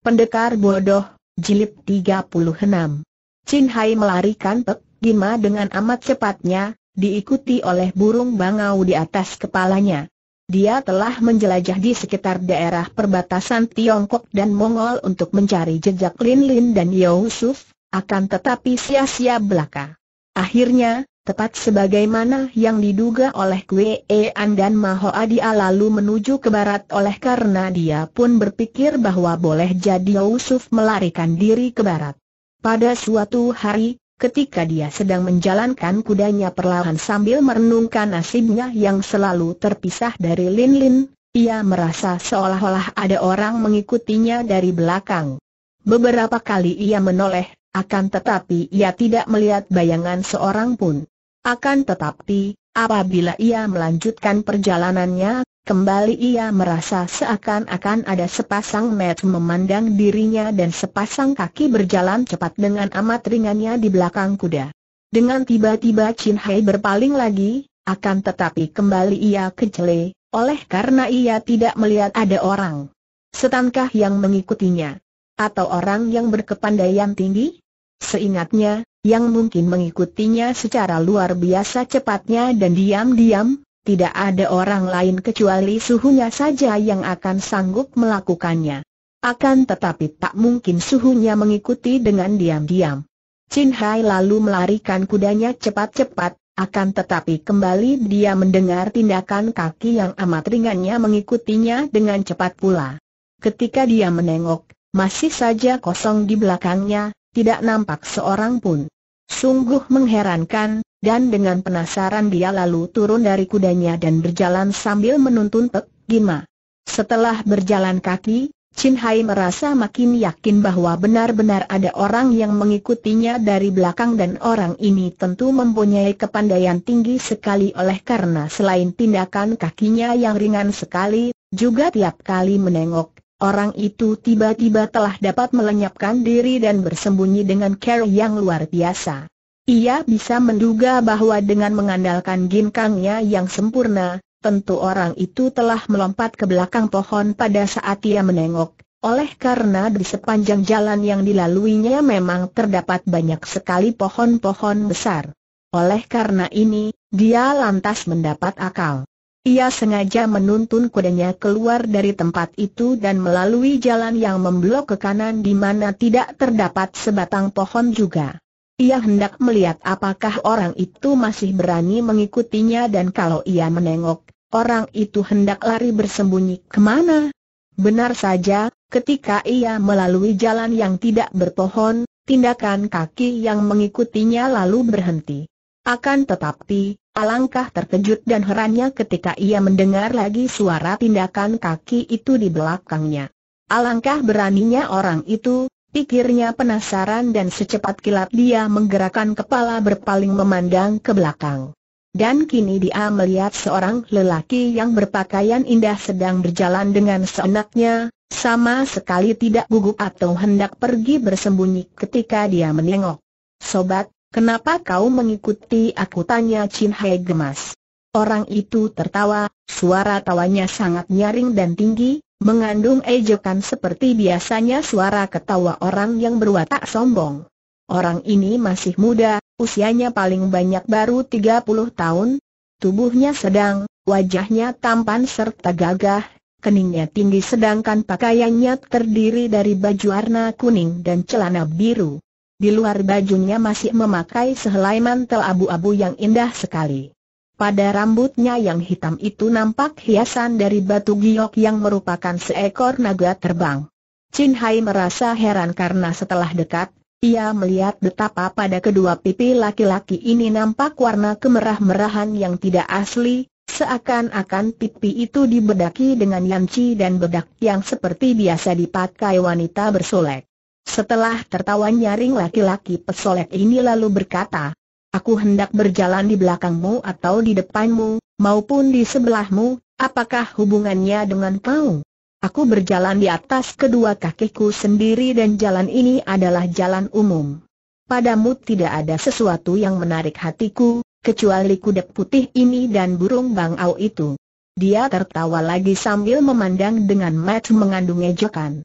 Pendekar bodoh, jilid 36. Chin Hai melarikan Pek Gima dengan amat cepatnya, diikuti oleh burung bangau di atas kepalanya. Dia telah menjelajah di sekitar daerah perbatasan Tiongkok dan Mongol untuk mencari jejak Lin Lin dan Yusuf, akan tetapi sia-sia belaka. Akhirnya, Tepat sebagaimana yang diduga oleh Kwe An dan Mahoa dia lalu menuju ke barat oleh karena dia pun berpikir bahwa boleh jadi Yusuf melarikan diri ke barat. Pada suatu hari, ketika dia sedang menjalankan kudanya perlahan sambil merenungkan nasibnya yang selalu terpisah dari Lin Lin, ia merasa seolah-olah ada orang mengikutinya dari belakang. Beberapa kali ia menoleh, akan tetapi ia tidak melihat bayangan seorang pun. Akan tetapi, apabila ia melanjutkan perjalanannya, kembali ia merasa seakan-akan ada sepasang mata memandang dirinya dan sepasang kaki berjalan cepat dengan amat ringannya di belakang kuda. Dengan tiba-tiba Chin Hai berpaling lagi, akan tetapi kembali ia kecele, oleh karena ia tidak melihat ada orang. Setankah yang mengikutinya? Atau orang yang berkepandaian tinggi? Seingatnya, yang mungkin mengikutinya secara luar biasa cepatnya dan diam-diam, tidak ada orang lain kecuali suhunya saja yang akan sanggup melakukannya. Akan tetapi tak mungkin suhunya mengikuti dengan diam-diam. Chin Hai lalu melarikan kudanya cepat-cepat, akan tetapi kembali dia mendengar tindakan kaki yang amat ringannya mengikutinya dengan cepat pula. Ketika dia menengok, masih saja kosong di belakangnya, tidak nampak seorang pun. Sungguh mengherankan, dan dengan penasaran dia lalu turun dari kudanya dan berjalan sambil menuntun Pek Gima. Setelah berjalan kaki, Chin Hai merasa makin yakin bahwa benar-benar ada orang yang mengikutinya dari belakang dan orang ini tentu mempunyai kepandaian tinggi sekali oleh karena selain tindakan kakinya yang ringan sekali, juga tiap kali menengok, Orang itu tiba-tiba telah dapat melenyapkan diri dan bersembunyi dengan care yang luar biasa. Ia bisa menduga bahwa dengan mengandalkan ginkangnya yang sempurna, tentu orang itu telah melompat ke belakang pohon pada saat ia menengok. Oleh karena di sepanjang jalan yang dilaluinya memang terdapat banyak sekali pohon-pohon besar. Oleh karena ini, dia lantas mendapat akal. Ia sengaja menuntun kudanya keluar dari tempat itu dan melalui jalan yang memblok ke kanan di mana tidak terdapat sebatang pohon juga. Ia hendak melihat apakah orang itu masih berani mengikutinya dan kalau ia menengok, orang itu hendak lari bersembunyi kemana. Benar saja, ketika ia melalui jalan yang tidak berpohon, tindakan kaki yang mengikutinya lalu berhenti. Akan tetapi, Alangkah terkejut dan herannya ketika ia mendengar lagi suara tindakan kaki itu di belakangnya. Alangkah beraninya orang itu, pikirnya penasaran dan secepat kilat dia menggerakkan kepala berpaling memandang ke belakang. Dan kini dia melihat seorang lelaki yang berpakaian indah sedang berjalan dengan seenaknya, sama sekali tidak gugup atau hendak pergi bersembunyi ketika dia menengok. Sobat, Kenapa kau mengikuti aku tanya Chin Hai gemas. Orang itu tertawa, suara tawanya sangat nyaring dan tinggi, mengandung ejekan seperti biasanya suara ketawa orang yang berwatak sombong. Orang ini masih muda, usianya paling banyak baru 30 tahun, tubuhnya sedang, wajahnya tampan serta gagah, keningnya tinggi sedangkan pakaiannya terdiri dari baju warna kuning dan celana biru. Di luar bajunya masih memakai sehelai mantel abu-abu yang indah sekali. Pada rambutnya yang hitam itu nampak hiasan dari batu giok yang merupakan seekor naga terbang. Chin Hai merasa heran karena setelah dekat, ia melihat betapa pada kedua pipi laki-laki ini nampak warna kemerah-merahan yang tidak asli, seakan-akan pipi itu dibedaki dengan yanci dan bedak yang seperti biasa dipakai wanita bersolek. Setelah tertawa nyaring laki-laki pesolek ini lalu berkata, Aku hendak berjalan di belakangmu atau di depanmu, maupun di sebelahmu, apakah hubungannya dengan kau? Aku berjalan di atas kedua kakiku sendiri dan jalan ini adalah jalan umum. Padamu tidak ada sesuatu yang menarik hatiku, kecuali kudek putih ini dan burung bangau itu. Dia tertawa lagi sambil memandang dengan mata mengandung ejekan.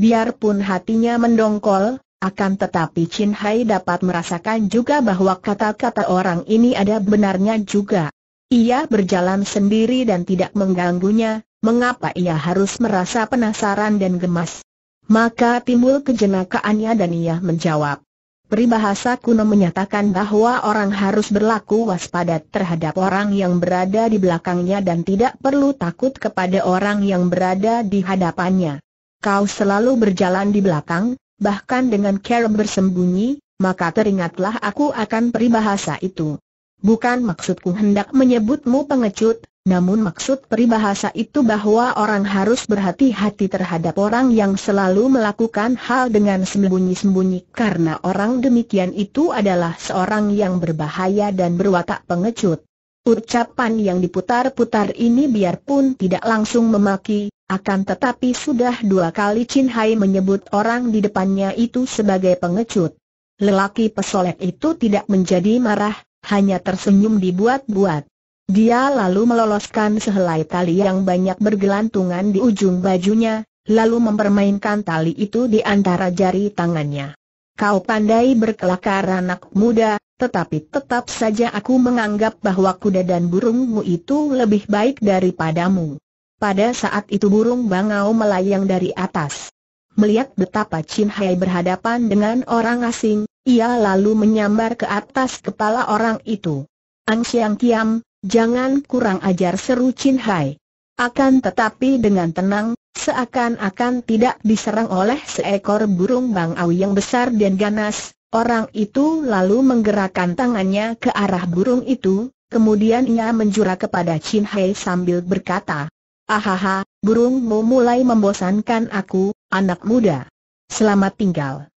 Biarpun hatinya mendongkol, akan tetapi Chin Hai dapat merasakan juga bahwa kata-kata orang ini ada benarnya juga. Ia berjalan sendiri dan tidak mengganggunya, mengapa ia harus merasa penasaran dan gemas? Maka timbul kejenakaannya dan ia menjawab. Peribahasa kuno menyatakan bahwa orang harus berlaku waspada terhadap orang yang berada di belakangnya dan tidak perlu takut kepada orang yang berada di hadapannya kau selalu berjalan di belakang, bahkan dengan cara bersembunyi, maka teringatlah aku akan peribahasa itu. Bukan maksudku hendak menyebutmu pengecut, namun maksud peribahasa itu bahwa orang harus berhati-hati terhadap orang yang selalu melakukan hal dengan sembunyi-sembunyi karena orang demikian itu adalah seorang yang berbahaya dan berwatak pengecut. Ucapan yang diputar-putar ini biarpun tidak langsung memaki, akan tetapi sudah dua kali Chin Hai menyebut orang di depannya itu sebagai pengecut. Lelaki pesolek itu tidak menjadi marah, hanya tersenyum dibuat-buat. Dia lalu meloloskan sehelai tali yang banyak bergelantungan di ujung bajunya, lalu mempermainkan tali itu di antara jari tangannya. Kau pandai berkelakar anak muda, tetapi tetap saja aku menganggap bahwa kuda dan burungmu itu lebih baik daripadamu. Pada saat itu burung bangau melayang dari atas. Melihat betapa Chin Hai berhadapan dengan orang asing, ia lalu menyambar ke atas kepala orang itu. Ang Siang Kiam, jangan kurang ajar seru Chin Hai. Akan tetapi dengan tenang, seakan-akan tidak diserang oleh seekor burung bangau yang besar dan ganas. Orang itu lalu menggerakkan tangannya ke arah burung itu, kemudian ia menjurah kepada Chin Hei sambil berkata, Ahaha, burungmu mulai membosankan aku, anak muda. Selamat tinggal.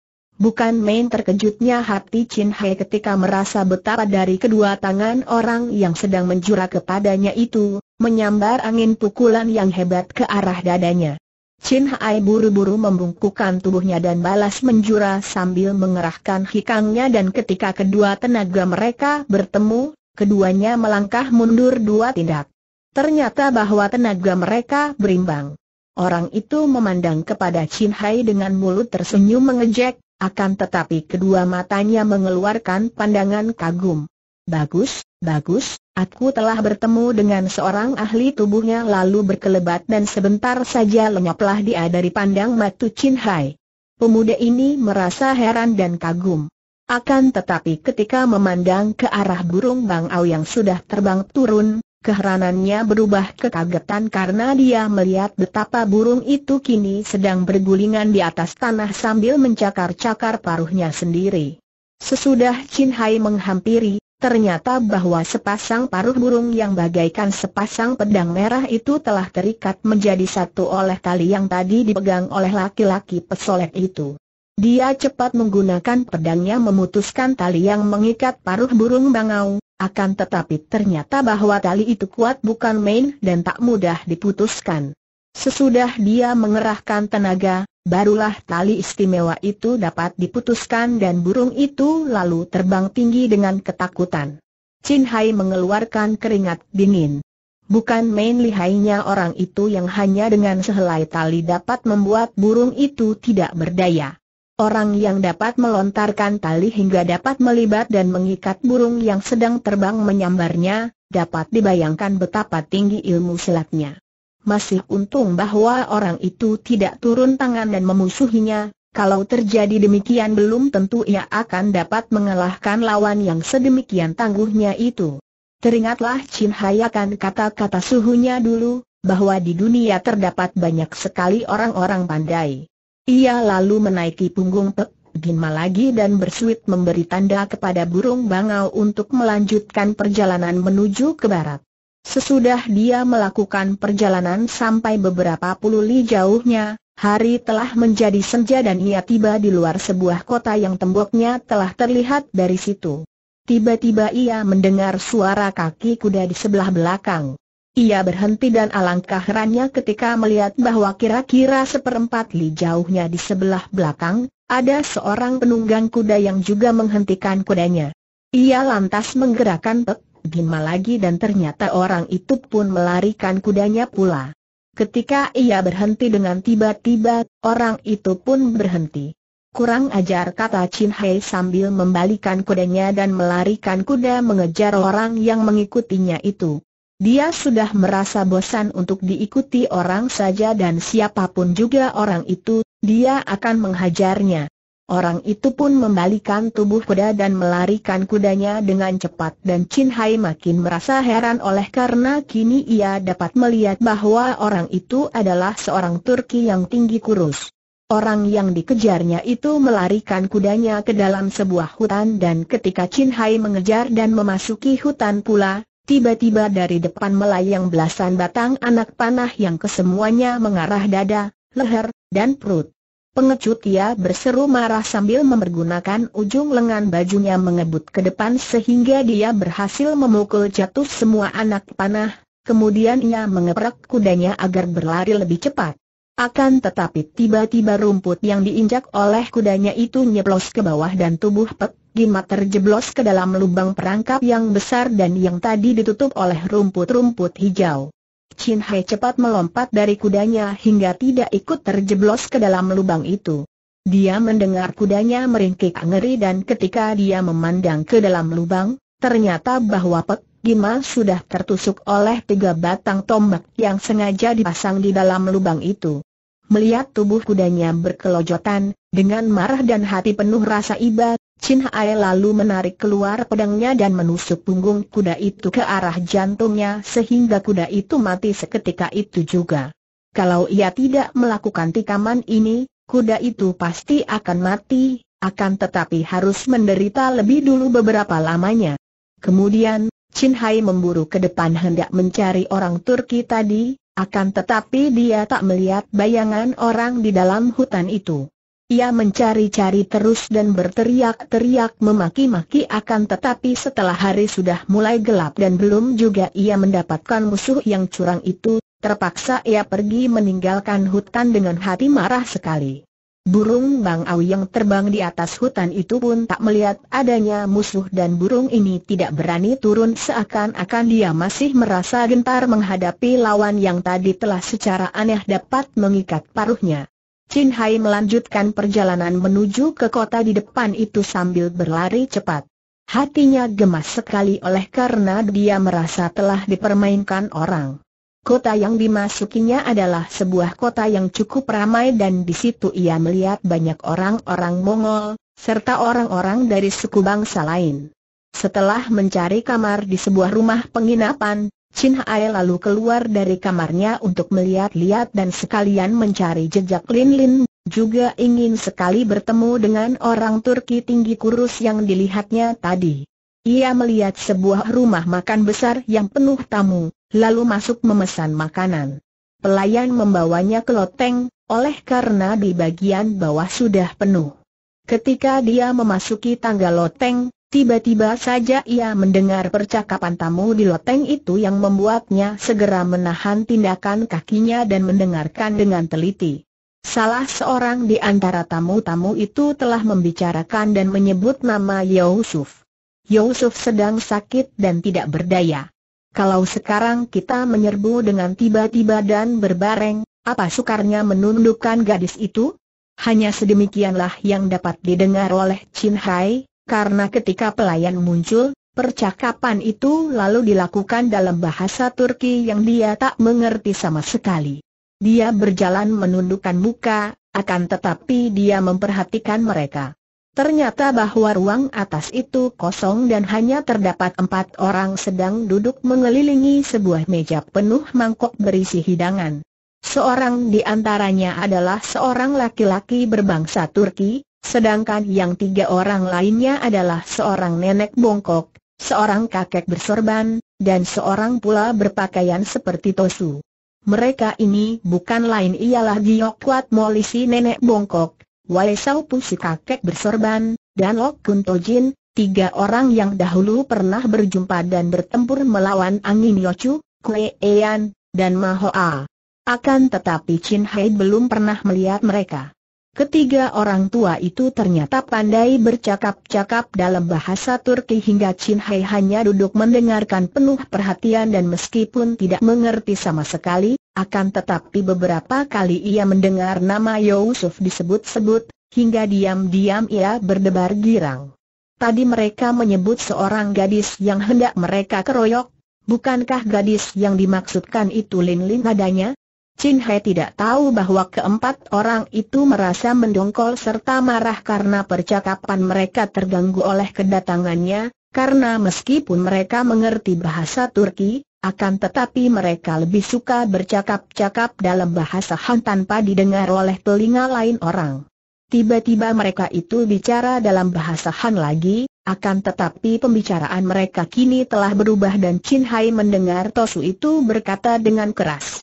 Bukan main terkejutnya hati Chin Hai ketika merasa betapa dari kedua tangan orang yang sedang menjura kepadanya itu, menyambar angin pukulan yang hebat ke arah dadanya. Chin Hai buru-buru membungkukkan tubuhnya dan balas menjura sambil mengerahkan hikangnya dan ketika kedua tenaga mereka bertemu, keduanya melangkah mundur dua tindak. Ternyata bahwa tenaga mereka berimbang. Orang itu memandang kepada Chin Hai dengan mulut tersenyum mengejek, akan tetapi kedua matanya mengeluarkan pandangan kagum. Bagus, bagus, aku telah bertemu dengan seorang ahli tubuhnya lalu berkelebat dan sebentar saja lenyaplah dia dari pandang matu Chin Hai. Pemuda ini merasa heran dan kagum. Akan tetapi ketika memandang ke arah burung bangau yang sudah terbang turun, Keheranannya berubah kekagetan karena dia melihat betapa burung itu kini sedang bergulingan di atas tanah sambil mencakar-cakar paruhnya sendiri. Sesudah Chin Hai menghampiri, ternyata bahwa sepasang paruh burung yang bagaikan sepasang pedang merah itu telah terikat menjadi satu oleh tali yang tadi dipegang oleh laki-laki pesolek itu. Dia cepat menggunakan pedangnya memutuskan tali yang mengikat paruh burung bangau, akan tetapi ternyata bahwa tali itu kuat bukan main dan tak mudah diputuskan. Sesudah dia mengerahkan tenaga, barulah tali istimewa itu dapat diputuskan dan burung itu lalu terbang tinggi dengan ketakutan. Chin Hai mengeluarkan keringat dingin. Bukan main lihainya orang itu yang hanya dengan sehelai tali dapat membuat burung itu tidak berdaya orang yang dapat melontarkan tali hingga dapat melibat dan mengikat burung yang sedang terbang menyambarnya, dapat dibayangkan betapa tinggi ilmu silatnya. Masih untung bahwa orang itu tidak turun tangan dan memusuhinya, kalau terjadi demikian belum tentu ia akan dapat mengalahkan lawan yang sedemikian tangguhnya itu. Teringatlah Chin Hayakan kata-kata suhunya dulu, bahwa di dunia terdapat banyak sekali orang-orang pandai. Ia lalu menaiki punggung Pek Bima lagi dan bersuit memberi tanda kepada burung bangau untuk melanjutkan perjalanan menuju ke barat. Sesudah dia melakukan perjalanan sampai beberapa puluh li jauhnya, hari telah menjadi senja dan ia tiba di luar sebuah kota yang temboknya telah terlihat dari situ. Tiba-tiba ia mendengar suara kaki kuda di sebelah belakang. Ia berhenti dan alangkah herannya ketika melihat bahwa kira-kira seperempat li jauhnya di sebelah belakang, ada seorang penunggang kuda yang juga menghentikan kudanya. Ia lantas menggerakkan pek, gima lagi dan ternyata orang itu pun melarikan kudanya pula. Ketika ia berhenti dengan tiba-tiba, orang itu pun berhenti. Kurang ajar kata Chin Hei sambil membalikan kudanya dan melarikan kuda mengejar orang yang mengikutinya itu. Dia sudah merasa bosan untuk diikuti orang saja dan siapapun juga orang itu, dia akan menghajarnya. Orang itu pun membalikan tubuh kuda dan melarikan kudanya dengan cepat dan Chin Hai makin merasa heran oleh karena kini ia dapat melihat bahwa orang itu adalah seorang Turki yang tinggi kurus. Orang yang dikejarnya itu melarikan kudanya ke dalam sebuah hutan dan ketika Chin Hai mengejar dan memasuki hutan pula, Tiba-tiba dari depan melayang belasan batang anak panah yang kesemuanya mengarah dada, leher, dan perut. Pengecut ia berseru marah sambil mempergunakan ujung lengan bajunya mengebut ke depan sehingga dia berhasil memukul jatuh semua anak panah, kemudian ia mengeprak kudanya agar berlari lebih cepat. Akan tetapi tiba-tiba rumput yang diinjak oleh kudanya itu nyeplos ke bawah dan tubuh Pek Gima terjeblos ke dalam lubang perangkap yang besar dan yang tadi ditutup oleh rumput-rumput hijau. Chin Hai cepat melompat dari kudanya hingga tidak ikut terjeblos ke dalam lubang itu. Dia mendengar kudanya meringkik ngeri dan ketika dia memandang ke dalam lubang, ternyata bahwa Pek Gima sudah tertusuk oleh tiga batang tombak yang sengaja dipasang di dalam lubang itu. Melihat tubuh kudanya berkelojotan, dengan marah dan hati penuh rasa iba, Chin Hai lalu menarik keluar pedangnya dan menusuk punggung kuda itu ke arah jantungnya sehingga kuda itu mati seketika itu juga. Kalau ia tidak melakukan tikaman ini, kuda itu pasti akan mati, akan tetapi harus menderita lebih dulu beberapa lamanya. Kemudian, Chin Hai memburu ke depan hendak mencari orang Turki tadi, akan tetapi dia tak melihat bayangan orang di dalam hutan itu. Ia mencari-cari terus dan berteriak-teriak memaki-maki akan tetapi setelah hari sudah mulai gelap dan belum juga ia mendapatkan musuh yang curang itu, terpaksa ia pergi meninggalkan hutan dengan hati marah sekali. Burung Bang Au yang terbang di atas hutan itu pun tak melihat adanya musuh dan burung ini tidak berani turun seakan-akan dia masih merasa gentar menghadapi lawan yang tadi telah secara aneh dapat mengikat paruhnya. Chin Hai melanjutkan perjalanan menuju ke kota di depan itu sambil berlari cepat. Hatinya gemas sekali oleh karena dia merasa telah dipermainkan orang. Kota yang dimasukinya adalah sebuah kota yang cukup ramai dan di situ ia melihat banyak orang-orang Mongol, serta orang-orang dari suku bangsa lain. Setelah mencari kamar di sebuah rumah penginapan, Chin Hai lalu keluar dari kamarnya untuk melihat-lihat dan sekalian mencari jejak Lin Lin, juga ingin sekali bertemu dengan orang Turki tinggi kurus yang dilihatnya tadi. Ia melihat sebuah rumah makan besar yang penuh tamu, lalu masuk memesan makanan. Pelayan membawanya ke loteng, oleh karena di bagian bawah sudah penuh. Ketika dia memasuki tangga loteng, Tiba-tiba saja ia mendengar percakapan tamu di loteng itu yang membuatnya segera menahan tindakan kakinya dan mendengarkan dengan teliti. Salah seorang di antara tamu-tamu itu telah membicarakan dan menyebut nama Yusuf. Yusuf sedang sakit dan tidak berdaya. Kalau sekarang kita menyerbu dengan tiba-tiba dan berbareng, apa sukarnya menundukkan gadis itu? Hanya sedemikianlah yang dapat didengar oleh Chin Hai, karena ketika pelayan muncul, percakapan itu lalu dilakukan dalam bahasa Turki yang dia tak mengerti sama sekali. Dia berjalan menundukkan muka, akan tetapi dia memperhatikan mereka. Ternyata bahwa ruang atas itu kosong dan hanya terdapat empat orang sedang duduk mengelilingi sebuah meja penuh mangkok berisi hidangan. Seorang di antaranya adalah seorang laki-laki berbangsa Turki, Sedangkan yang tiga orang lainnya adalah seorang nenek bongkok, seorang kakek bersorban, dan seorang pula berpakaian seperti Tosu. Mereka ini bukan lain ialah Giok Kuat Moli nenek bongkok, Wai Sau Pu kakek bersorban, dan Lok kuntojin, tiga orang yang dahulu pernah berjumpa dan bertempur melawan angin Yochu, Kue Ean, dan Mahoa. Akan tetapi Chin Hai belum pernah melihat mereka. Ketiga orang tua itu ternyata pandai bercakap-cakap dalam bahasa Turki hingga Chin Hai hanya duduk mendengarkan penuh perhatian dan meskipun tidak mengerti sama sekali, akan tetapi beberapa kali ia mendengar nama Yusuf disebut-sebut, hingga diam-diam ia berdebar girang. Tadi mereka menyebut seorang gadis yang hendak mereka keroyok, bukankah gadis yang dimaksudkan itu Lin Lin adanya? Chin Hai tidak tahu bahwa keempat orang itu merasa mendongkol serta marah karena percakapan mereka terganggu oleh kedatangannya, karena meskipun mereka mengerti bahasa Turki, akan tetapi mereka lebih suka bercakap-cakap dalam bahasa Han tanpa didengar oleh telinga lain orang. Tiba-tiba mereka itu bicara dalam bahasa Han lagi, akan tetapi pembicaraan mereka kini telah berubah dan Chin Hai mendengar Tosu itu berkata dengan keras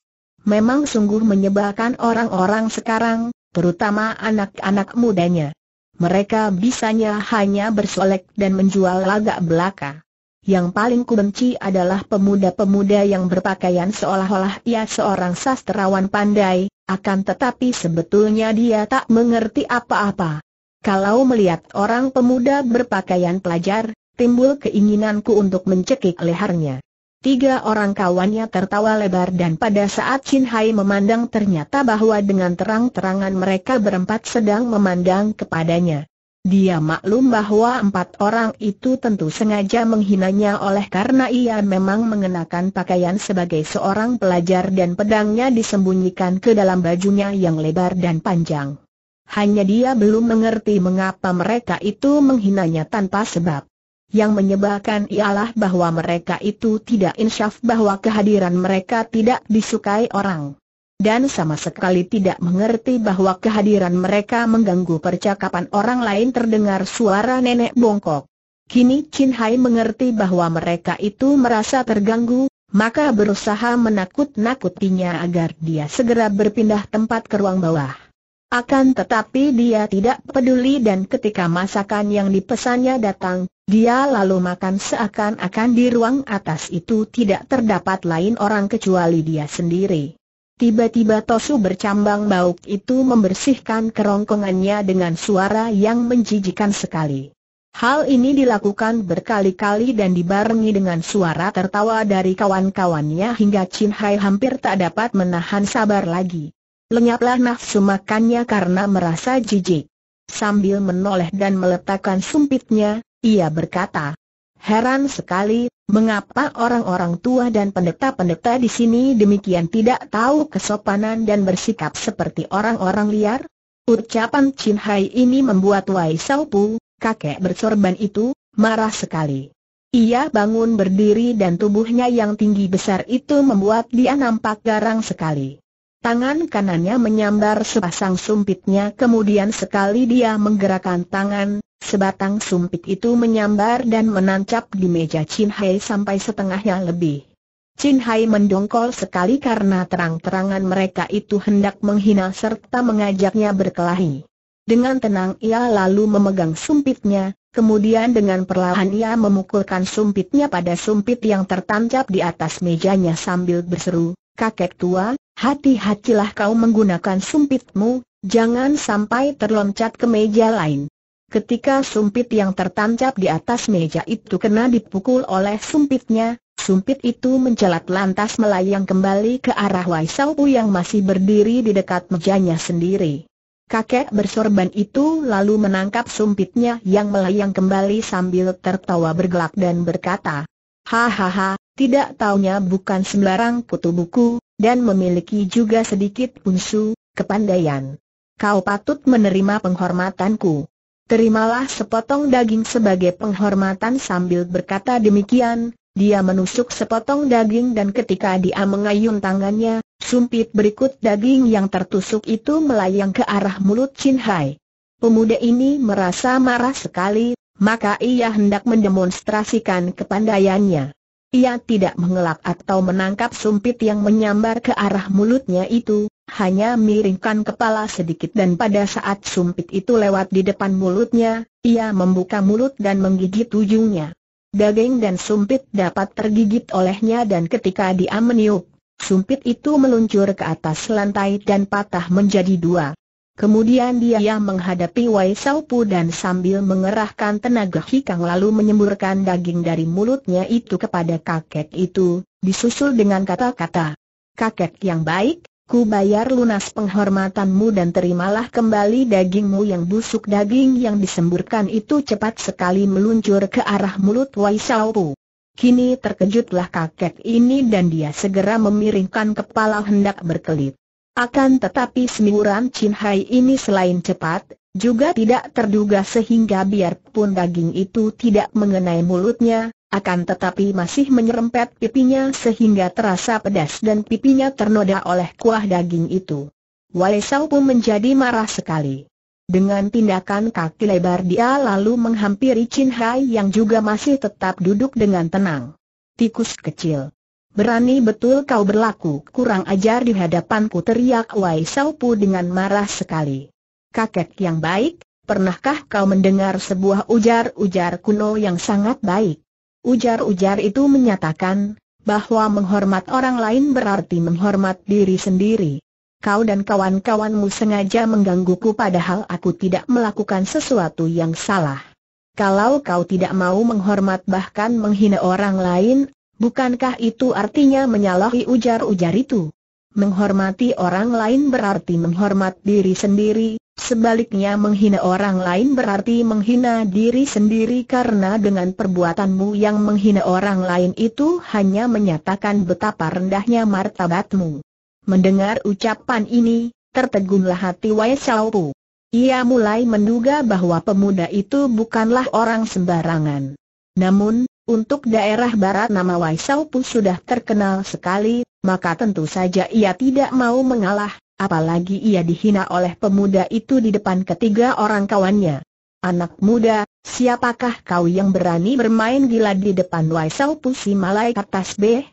memang sungguh menyebalkan orang-orang sekarang, terutama anak-anak mudanya. Mereka bisanya hanya bersolek dan menjual lagak belaka. Yang paling kubenci adalah pemuda-pemuda yang berpakaian seolah-olah ia seorang sastrawan pandai, akan tetapi sebetulnya dia tak mengerti apa-apa. Kalau melihat orang pemuda berpakaian pelajar, timbul keinginanku untuk mencekik lehernya. Tiga orang kawannya tertawa lebar dan pada saat Chin Hai memandang ternyata bahwa dengan terang-terangan mereka berempat sedang memandang kepadanya. Dia maklum bahwa empat orang itu tentu sengaja menghinanya oleh karena ia memang mengenakan pakaian sebagai seorang pelajar dan pedangnya disembunyikan ke dalam bajunya yang lebar dan panjang. Hanya dia belum mengerti mengapa mereka itu menghinanya tanpa sebab. Yang menyebabkan ialah bahwa mereka itu tidak insyaf bahwa kehadiran mereka tidak disukai orang. Dan sama sekali tidak mengerti bahwa kehadiran mereka mengganggu percakapan orang lain terdengar suara nenek bongkok. Kini Chin Hai mengerti bahwa mereka itu merasa terganggu, maka berusaha menakut-nakutinya agar dia segera berpindah tempat ke ruang bawah. Akan tetapi dia tidak peduli dan ketika masakan yang dipesannya datang, dia lalu makan seakan-akan di ruang atas itu tidak terdapat lain orang kecuali dia sendiri. Tiba-tiba Tosu bercambang bauk itu membersihkan kerongkongannya dengan suara yang menjijikan sekali. Hal ini dilakukan berkali-kali dan dibarengi dengan suara tertawa dari kawan-kawannya hingga Chin Hai hampir tak dapat menahan sabar lagi. Lenyaplah nafsu makannya karena merasa jijik. Sambil menoleh dan meletakkan sumpitnya, ia berkata, Heran sekali, mengapa orang-orang tua dan pendeta-pendeta di sini demikian tidak tahu kesopanan dan bersikap seperti orang-orang liar? Ucapan Chin Hai ini membuat Wai Sao Pu, kakek bersorban itu, marah sekali. Ia bangun berdiri dan tubuhnya yang tinggi besar itu membuat dia nampak garang sekali. Tangan kanannya menyambar sepasang sumpitnya kemudian sekali dia menggerakkan tangan, sebatang sumpit itu menyambar dan menancap di meja Chin Hai sampai setengahnya lebih. Chin Hai mendongkol sekali karena terang-terangan mereka itu hendak menghina serta mengajaknya berkelahi. Dengan tenang ia lalu memegang sumpitnya, kemudian dengan perlahan ia memukulkan sumpitnya pada sumpit yang tertancap di atas mejanya sambil berseru, kakek tua, hati-hatilah kau menggunakan sumpitmu, jangan sampai terloncat ke meja lain. Ketika sumpit yang tertancap di atas meja itu kena dipukul oleh sumpitnya, sumpit itu mencelat lantas melayang kembali ke arah Waisau yang masih berdiri di dekat mejanya sendiri. Kakek bersorban itu lalu menangkap sumpitnya yang melayang kembali sambil tertawa bergelak dan berkata, Hahaha, tidak taunya bukan sembarang kutu buku, dan memiliki juga sedikit unsu, kepandaian. Kau patut menerima penghormatanku. Terimalah sepotong daging sebagai penghormatan sambil berkata demikian, dia menusuk sepotong daging dan ketika dia mengayun tangannya, sumpit berikut daging yang tertusuk itu melayang ke arah mulut Chin Hai. Pemuda ini merasa marah sekali, maka ia hendak mendemonstrasikan kepandaiannya. Ia tidak mengelak atau menangkap sumpit yang menyambar ke arah mulutnya itu, hanya miringkan kepala sedikit dan pada saat sumpit itu lewat di depan mulutnya, ia membuka mulut dan menggigit ujungnya. Daging dan sumpit dapat tergigit olehnya dan ketika dia meniup, sumpit itu meluncur ke atas lantai dan patah menjadi dua. Kemudian dia menghadapi Wei Pu dan sambil mengerahkan tenaga hikang lalu menyemburkan daging dari mulutnya itu kepada kakek itu, disusul dengan kata-kata. Kakek yang baik, ku bayar lunas penghormatanmu dan terimalah kembali dagingmu yang busuk daging yang disemburkan itu cepat sekali meluncur ke arah mulut Wei Pu. Kini terkejutlah kakek ini dan dia segera memiringkan kepala hendak berkelit. Akan tetapi semburan Chin Hai ini selain cepat, juga tidak terduga sehingga biarpun daging itu tidak mengenai mulutnya, akan tetapi masih menyerempet pipinya sehingga terasa pedas dan pipinya ternoda oleh kuah daging itu. Wai Sao pun menjadi marah sekali. Dengan tindakan kaki lebar dia lalu menghampiri Chin Hai yang juga masih tetap duduk dengan tenang. Tikus kecil. Berani betul kau berlaku kurang ajar di hadapanku teriak Wai Saupu dengan marah sekali. Kakek yang baik, pernahkah kau mendengar sebuah ujar-ujar kuno yang sangat baik? Ujar-ujar itu menyatakan, bahwa menghormat orang lain berarti menghormat diri sendiri. Kau dan kawan-kawanmu sengaja menggangguku padahal aku tidak melakukan sesuatu yang salah. Kalau kau tidak mau menghormat bahkan menghina orang lain, Bukankah itu artinya menyalahi ujar-ujar itu? Menghormati orang lain berarti menghormat diri sendiri, sebaliknya menghina orang lain berarti menghina diri sendiri karena dengan perbuatanmu yang menghina orang lain itu hanya menyatakan betapa rendahnya martabatmu. Mendengar ucapan ini, tertegunlah hati Wei Xiaopu. Ia mulai menduga bahwa pemuda itu bukanlah orang sembarangan. Namun, untuk daerah barat nama pun sudah terkenal sekali, maka tentu saja ia tidak mau mengalah, apalagi ia dihina oleh pemuda itu di depan ketiga orang kawannya. Anak muda, siapakah kau yang berani bermain gila di depan Waisaupu si malaikat tasbih?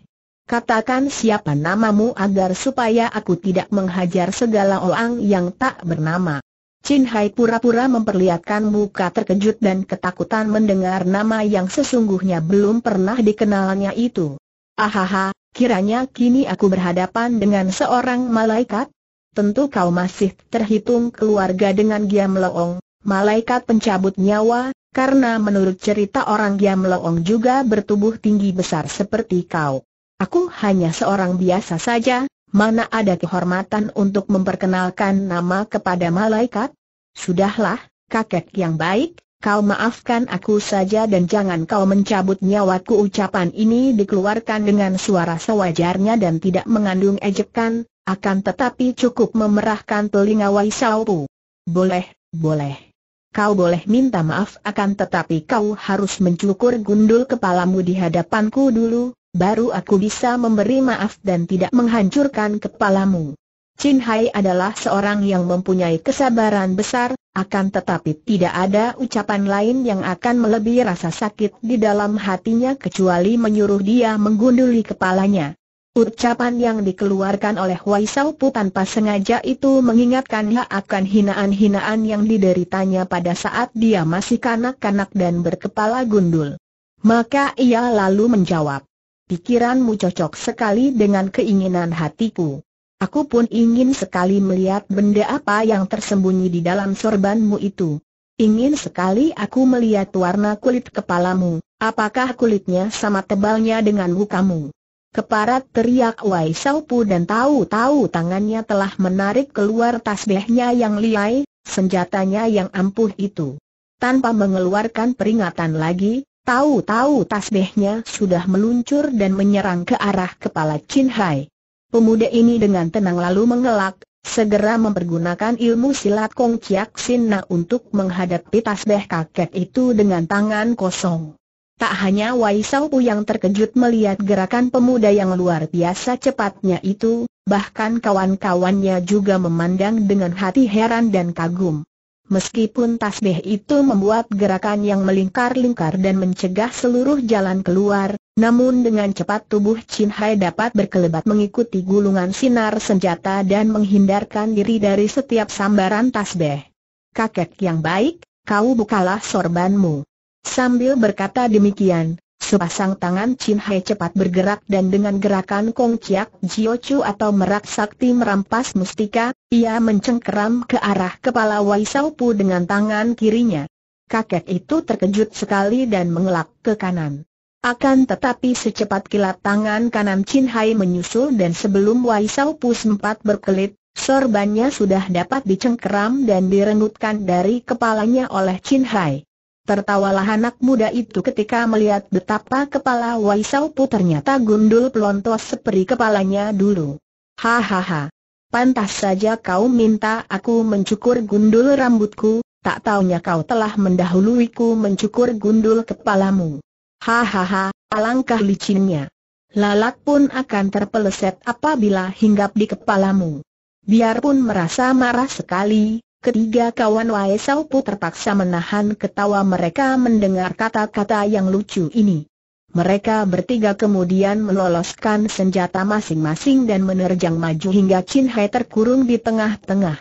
Katakan siapa namamu agar supaya aku tidak menghajar segala orang yang tak bernama. Chin Hai pura-pura memperlihatkan muka terkejut dan ketakutan mendengar nama yang sesungguhnya belum pernah dikenalnya itu. Ahaha, kiranya kini aku berhadapan dengan seorang malaikat? Tentu kau masih terhitung keluarga dengan Giam Loong, malaikat pencabut nyawa, karena menurut cerita orang Giam Loong juga bertubuh tinggi besar seperti kau. Aku hanya seorang biasa saja, Mana ada kehormatan untuk memperkenalkan nama kepada malaikat? Sudahlah, kakek yang baik, kau maafkan aku saja dan jangan kau mencabut nyawaku ucapan ini dikeluarkan dengan suara sewajarnya dan tidak mengandung ejekan, akan tetapi cukup memerahkan telinga Waisaupu. Boleh, boleh. Kau boleh minta maaf akan tetapi kau harus mencukur gundul kepalamu di hadapanku dulu, baru aku bisa memberi maaf dan tidak menghancurkan kepalamu. Chin Hai adalah seorang yang mempunyai kesabaran besar, akan tetapi tidak ada ucapan lain yang akan melebihi rasa sakit di dalam hatinya kecuali menyuruh dia menggunduli kepalanya. Ucapan yang dikeluarkan oleh Wai Pu tanpa sengaja itu mengingatkannya akan hinaan-hinaan yang dideritanya pada saat dia masih kanak-kanak dan berkepala gundul. Maka ia lalu menjawab, pikiranmu cocok sekali dengan keinginan hatiku. Aku pun ingin sekali melihat benda apa yang tersembunyi di dalam sorbanmu itu. Ingin sekali aku melihat warna kulit kepalamu, apakah kulitnya sama tebalnya dengan mukamu. Keparat teriak Wai Pu dan tahu-tahu tangannya telah menarik keluar tasbihnya yang liai, senjatanya yang ampuh itu. Tanpa mengeluarkan peringatan lagi, Tahu-tahu tasbihnya sudah meluncur dan menyerang ke arah kepala Chin Hai. Pemuda ini dengan tenang lalu mengelak, segera mempergunakan ilmu silat Kong Chiak Sin Na untuk menghadapi tasbih kakek itu dengan tangan kosong. Tak hanya Wai Sau yang terkejut melihat gerakan pemuda yang luar biasa cepatnya itu, bahkan kawan-kawannya juga memandang dengan hati heran dan kagum. Meskipun tasbih itu membuat gerakan yang melingkar-lingkar dan mencegah seluruh jalan keluar, namun dengan cepat tubuh Chin Hai dapat berkelebat mengikuti gulungan sinar senjata dan menghindarkan diri dari setiap sambaran tasbih. Kakek yang baik, kau bukalah sorbanmu. Sambil berkata demikian, Sepasang tangan Chin Hai cepat bergerak dan dengan gerakan Kong Chiak Jio Chu atau merak sakti merampas mustika, ia mencengkeram ke arah kepala Wai Sao Pu dengan tangan kirinya. Kakek itu terkejut sekali dan mengelak ke kanan. Akan tetapi secepat kilat tangan kanan Chin Hai menyusul dan sebelum Wai Sao Pu sempat berkelit, sorbannya sudah dapat dicengkeram dan direnutkan dari kepalanya oleh Chin Hai. Tertawalah anak muda itu ketika melihat betapa kepala Waisau Pu ternyata gundul pelontos seperti kepalanya dulu. Hahaha. Pantas saja kau minta aku mencukur gundul rambutku, tak taunya kau telah mendahuluiku mencukur gundul kepalamu. Hahaha, alangkah licinnya. Lalat pun akan terpeleset apabila hinggap di kepalamu. Biarpun merasa marah sekali, Ketiga kawan Wai pun Pu terpaksa menahan ketawa mereka mendengar kata-kata yang lucu ini. Mereka bertiga kemudian meloloskan senjata masing-masing dan menerjang maju hingga Chin Hai terkurung di tengah-tengah.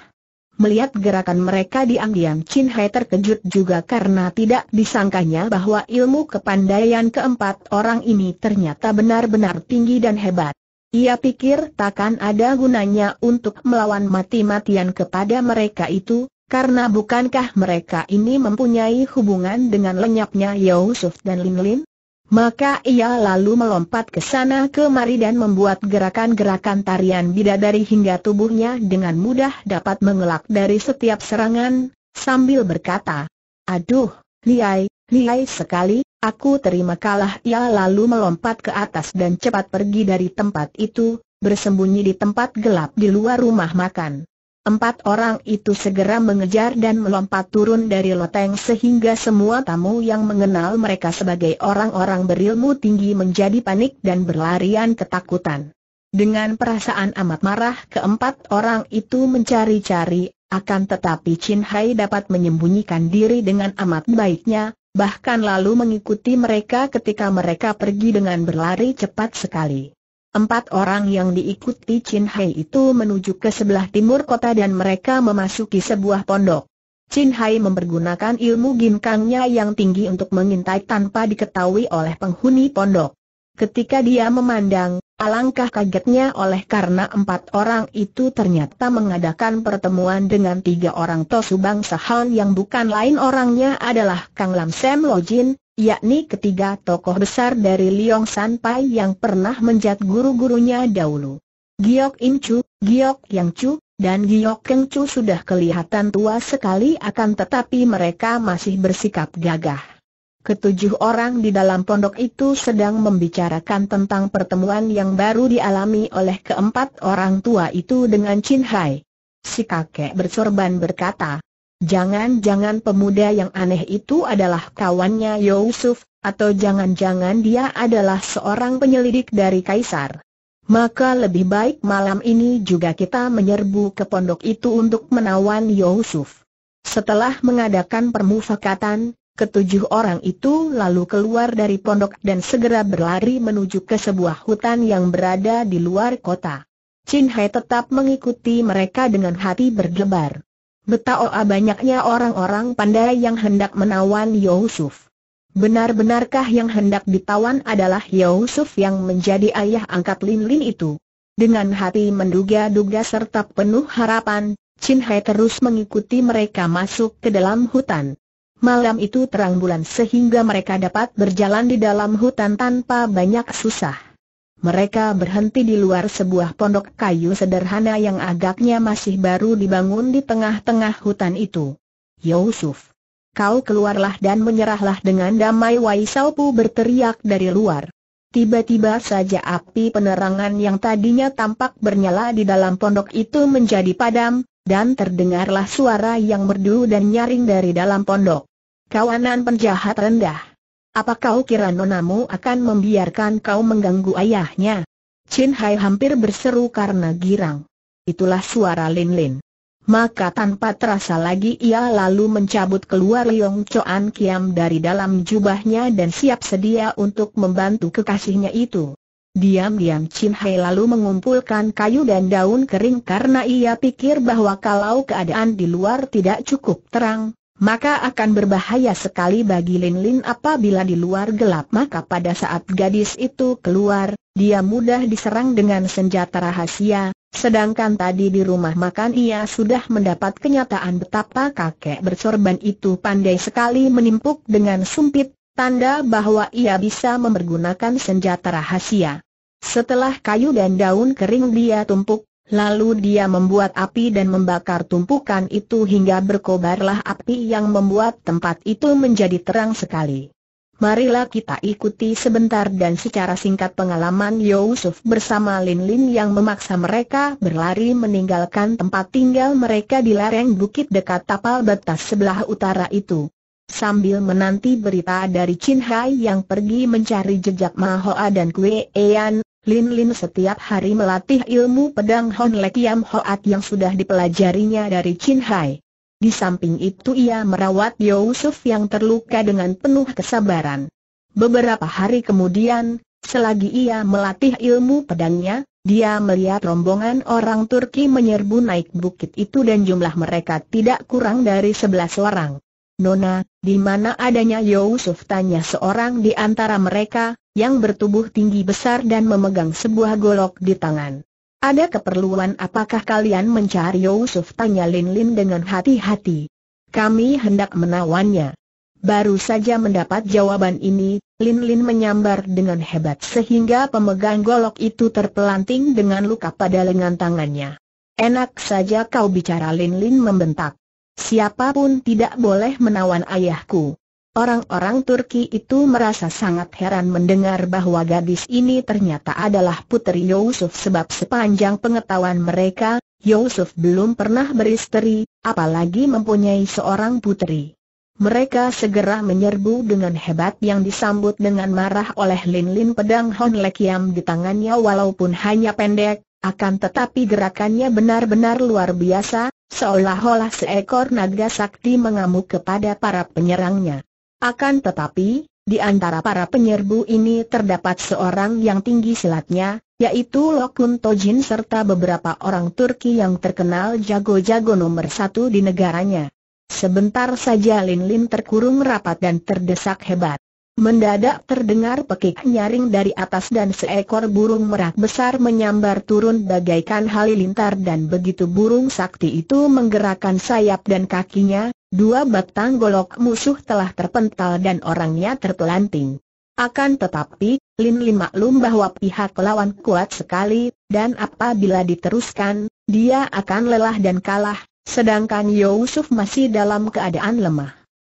Melihat gerakan mereka diam-diam Chin Hai terkejut juga karena tidak disangkanya bahwa ilmu kepandaian keempat orang ini ternyata benar-benar tinggi dan hebat. Ia pikir takkan ada gunanya untuk melawan mati-matian kepada mereka itu, karena bukankah mereka ini mempunyai hubungan dengan lenyapnya Yusuf dan Linlin? Lin? Maka ia lalu melompat ke sana kemari dan membuat gerakan-gerakan tarian bidadari hingga tubuhnya dengan mudah dapat mengelak dari setiap serangan, sambil berkata, Aduh, Liai, Lihai sekali, aku terima kalah ia lalu melompat ke atas dan cepat pergi dari tempat itu, bersembunyi di tempat gelap di luar rumah makan. Empat orang itu segera mengejar dan melompat turun dari loteng sehingga semua tamu yang mengenal mereka sebagai orang-orang berilmu tinggi menjadi panik dan berlarian ketakutan. Dengan perasaan amat marah keempat orang itu mencari-cari, akan tetapi Chin Hai dapat menyembunyikan diri dengan amat baiknya, bahkan lalu mengikuti mereka ketika mereka pergi dengan berlari cepat sekali. Empat orang yang diikuti Chin Hai itu menuju ke sebelah timur kota dan mereka memasuki sebuah pondok. Chin Hai mempergunakan ilmu ginkangnya yang tinggi untuk mengintai tanpa diketahui oleh penghuni pondok. Ketika dia memandang, Alangkah kagetnya oleh karena empat orang itu ternyata mengadakan pertemuan dengan tiga orang Tosu bangsa Han yang bukan lain orangnya adalah Kang Lam Sam Lojin, yakni ketiga tokoh besar dari Liong San Pai yang pernah menjat guru-gurunya dahulu. Giok In Chu, Giok Yang Chu, dan Giok Keng Chu sudah kelihatan tua sekali akan tetapi mereka masih bersikap gagah. Ketujuh orang di dalam pondok itu sedang membicarakan tentang pertemuan yang baru dialami oleh keempat orang tua itu dengan Chin Hai. Si kakek bersorban berkata, Jangan-jangan pemuda yang aneh itu adalah kawannya Yusuf, atau jangan-jangan dia adalah seorang penyelidik dari Kaisar. Maka lebih baik malam ini juga kita menyerbu ke pondok itu untuk menawan Yusuf. Setelah mengadakan permufakatan, Ketujuh orang itu lalu keluar dari pondok dan segera berlari menuju ke sebuah hutan yang berada di luar kota. Chin Hai tetap mengikuti mereka dengan hati berdebar. Betapa banyaknya orang-orang pandai yang hendak menawan Yusuf. Benar-benarkah yang hendak ditawan adalah Yusuf yang menjadi ayah angkat Lin Lin itu? Dengan hati menduga-duga serta penuh harapan, Chin Hai terus mengikuti mereka masuk ke dalam hutan. Malam itu terang bulan sehingga mereka dapat berjalan di dalam hutan tanpa banyak susah. Mereka berhenti di luar sebuah pondok kayu sederhana yang agaknya masih baru dibangun di tengah-tengah hutan itu. Yusuf, kau keluarlah dan menyerahlah dengan damai Waisaupu berteriak dari luar. Tiba-tiba saja api penerangan yang tadinya tampak bernyala di dalam pondok itu menjadi padam, dan terdengarlah suara yang merdu dan nyaring dari dalam pondok. Kawanan penjahat rendah. Apa kau kira nonamu akan membiarkan kau mengganggu ayahnya? Chin Hai hampir berseru karena girang. Itulah suara Lin Lin. Maka tanpa terasa lagi ia lalu mencabut keluar Yong Choan Kiam dari dalam jubahnya dan siap sedia untuk membantu kekasihnya itu. Diam-diam Chin Hai lalu mengumpulkan kayu dan daun kering karena ia pikir bahwa kalau keadaan di luar tidak cukup terang, maka akan berbahaya sekali bagi Lin Lin apabila di luar gelap maka pada saat gadis itu keluar, dia mudah diserang dengan senjata rahasia, sedangkan tadi di rumah makan ia sudah mendapat kenyataan betapa kakek bersorban itu pandai sekali menimpuk dengan sumpit, tanda bahwa ia bisa mempergunakan senjata rahasia. Setelah kayu dan daun kering dia tumpuk, lalu dia membuat api dan membakar tumpukan itu hingga berkobarlah api yang membuat tempat itu menjadi terang sekali. Marilah kita ikuti sebentar dan secara singkat pengalaman Yusuf bersama Lin Lin yang memaksa mereka berlari meninggalkan tempat tinggal mereka di lereng bukit dekat tapal batas sebelah utara itu. Sambil menanti berita dari Chin Hai yang pergi mencari jejak Mahoa dan Kue Ean, Lin Lin setiap hari melatih ilmu pedang Hon Lek Hoat yang sudah dipelajarinya dari Chin Hai. Di samping itu ia merawat Yusuf yang terluka dengan penuh kesabaran. Beberapa hari kemudian, selagi ia melatih ilmu pedangnya, dia melihat rombongan orang Turki menyerbu naik bukit itu dan jumlah mereka tidak kurang dari sebelas orang. Nona, di mana adanya Yusuf tanya seorang di antara mereka, yang bertubuh tinggi besar dan memegang sebuah golok di tangan. Ada keperluan apakah kalian mencari Yusuf tanya Lin Lin dengan hati-hati. Kami hendak menawannya. Baru saja mendapat jawaban ini, Lin Lin menyambar dengan hebat sehingga pemegang golok itu terpelanting dengan luka pada lengan tangannya. Enak saja kau bicara Lin Lin membentak. Siapapun tidak boleh menawan ayahku. Orang-orang Turki itu merasa sangat heran mendengar bahwa gadis ini ternyata adalah putri Yusuf sebab sepanjang pengetahuan mereka, Yusuf belum pernah beristri, apalagi mempunyai seorang putri. Mereka segera menyerbu dengan hebat yang disambut dengan marah oleh lin-lin pedang Honlekiam di tangannya walaupun hanya pendek, akan tetapi gerakannya benar-benar luar biasa, Seolah-olah seekor naga sakti mengamuk kepada para penyerangnya. Akan tetapi, di antara para penyerbu ini terdapat seorang yang tinggi silatnya, yaitu Lokun Tojin serta beberapa orang Turki yang terkenal jago-jago nomor satu di negaranya. Sebentar saja Lin Lin terkurung rapat dan terdesak hebat. Mendadak terdengar pekik nyaring dari atas dan seekor burung merak besar menyambar turun bagaikan halilintar dan begitu burung sakti itu menggerakkan sayap dan kakinya, dua batang golok musuh telah terpental dan orangnya terpelanting. Akan tetapi, Lin Lin maklum bahwa pihak lawan kuat sekali, dan apabila diteruskan, dia akan lelah dan kalah, sedangkan Yusuf masih dalam keadaan lemah.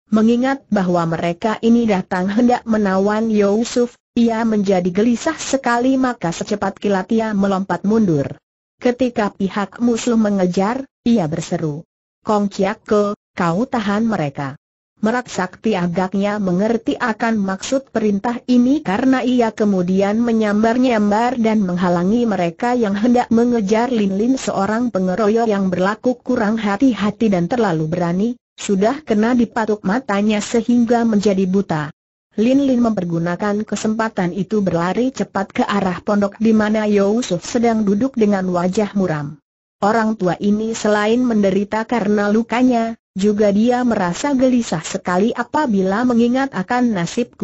Mengingat bahwa mereka ini datang hendak menawan Yusuf, ia menjadi gelisah sekali maka secepat kilat ia melompat mundur. Ketika pihak musuh mengejar, ia berseru. Kong Ke, kau tahan mereka. Merak Sakti agaknya mengerti akan maksud perintah ini karena ia kemudian menyambar-nyambar dan menghalangi mereka yang hendak mengejar Lin Lin seorang pengeroyok yang berlaku kurang hati-hati dan terlalu berani, sudah kena dipatuk matanya sehingga menjadi buta. Lin Lin mempergunakan kesempatan itu berlari cepat ke arah pondok di mana Yusuf sedang duduk dengan wajah muram. Orang tua ini selain menderita karena lukanya, juga dia merasa gelisah sekali apabila mengingat akan nasib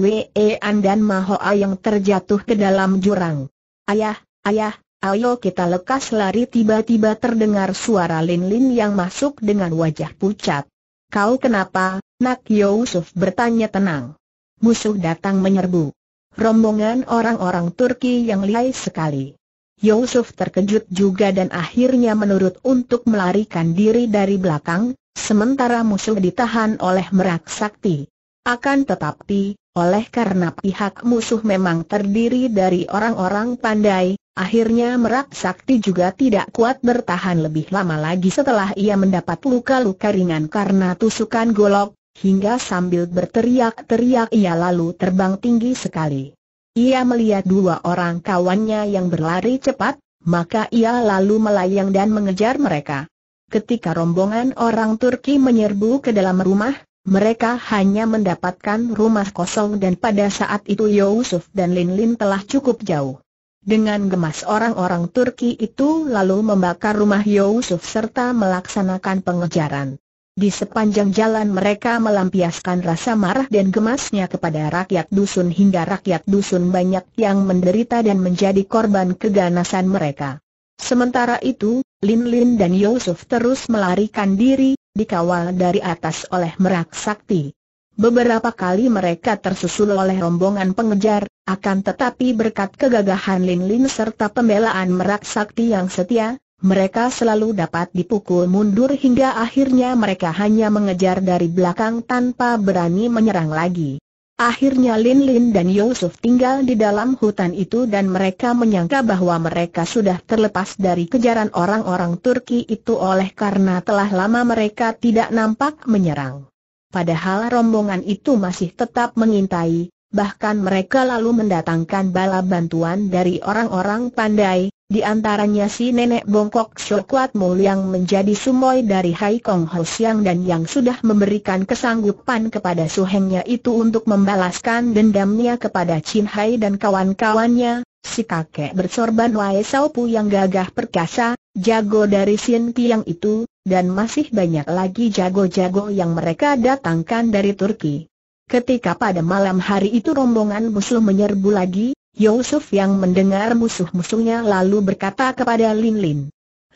An dan Mahoa yang terjatuh ke dalam jurang. Ayah, ayah, ayo kita lekas lari tiba-tiba terdengar suara Lin Lin yang masuk dengan wajah pucat. Kau kenapa? Nak Yusuf bertanya tenang. Musuh datang menyerbu. Rombongan orang-orang Turki yang lihai sekali. Yusuf terkejut juga dan akhirnya menurut untuk melarikan diri dari belakang, sementara musuh ditahan oleh merak sakti. Akan tetapi, oleh karena pihak musuh memang terdiri dari orang-orang pandai, Akhirnya Merak Sakti juga tidak kuat bertahan lebih lama lagi setelah ia mendapat luka-luka ringan karena tusukan golok, hingga sambil berteriak-teriak ia lalu terbang tinggi sekali. Ia melihat dua orang kawannya yang berlari cepat, maka ia lalu melayang dan mengejar mereka. Ketika rombongan orang Turki menyerbu ke dalam rumah, mereka hanya mendapatkan rumah kosong dan pada saat itu Yusuf dan Linlin telah cukup jauh. Dengan gemas orang-orang Turki itu lalu membakar rumah Yusuf serta melaksanakan pengejaran. Di sepanjang jalan mereka melampiaskan rasa marah dan gemasnya kepada rakyat dusun hingga rakyat dusun banyak yang menderita dan menjadi korban keganasan mereka. Sementara itu, Lin Lin dan Yusuf terus melarikan diri, dikawal dari atas oleh merak sakti. Beberapa kali mereka tersusul oleh rombongan pengejar, akan tetapi berkat kegagahan Lin Lin serta pembelaan merak sakti yang setia, mereka selalu dapat dipukul mundur hingga akhirnya mereka hanya mengejar dari belakang tanpa berani menyerang lagi. Akhirnya Lin Lin dan Yusuf tinggal di dalam hutan itu dan mereka menyangka bahwa mereka sudah terlepas dari kejaran orang-orang Turki itu oleh karena telah lama mereka tidak nampak menyerang padahal rombongan itu masih tetap mengintai, bahkan mereka lalu mendatangkan bala bantuan dari orang-orang pandai, di antaranya si nenek bongkok Syokwat Mul yang menjadi sumoy dari Hai Kong Ho Siang dan yang sudah memberikan kesanggupan kepada suhengnya itu untuk membalaskan dendamnya kepada Chin Hai dan kawan-kawannya, si kakek bersorban Wai Saupu yang gagah perkasa, jago dari Sin Tiang itu, dan masih banyak lagi jago-jago yang mereka datangkan dari Turki. Ketika pada malam hari itu rombongan musuh menyerbu lagi, Yusuf yang mendengar musuh-musuhnya lalu berkata kepada Lin Lin.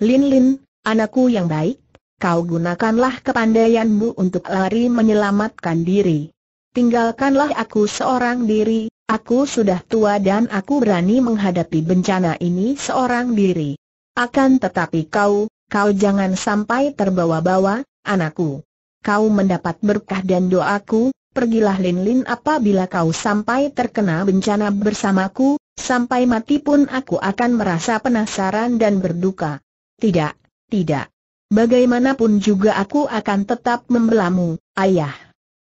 Lin Lin, anakku yang baik, kau gunakanlah kepandaianmu untuk lari menyelamatkan diri. Tinggalkanlah aku seorang diri, Aku sudah tua dan aku berani menghadapi bencana ini seorang diri. Akan tetapi kau, kau jangan sampai terbawa-bawa, anakku. Kau mendapat berkah dan doaku, pergilah Lin-Lin apabila kau sampai terkena bencana bersamaku, sampai mati pun aku akan merasa penasaran dan berduka. Tidak, tidak. Bagaimanapun juga aku akan tetap membelamu, ayah.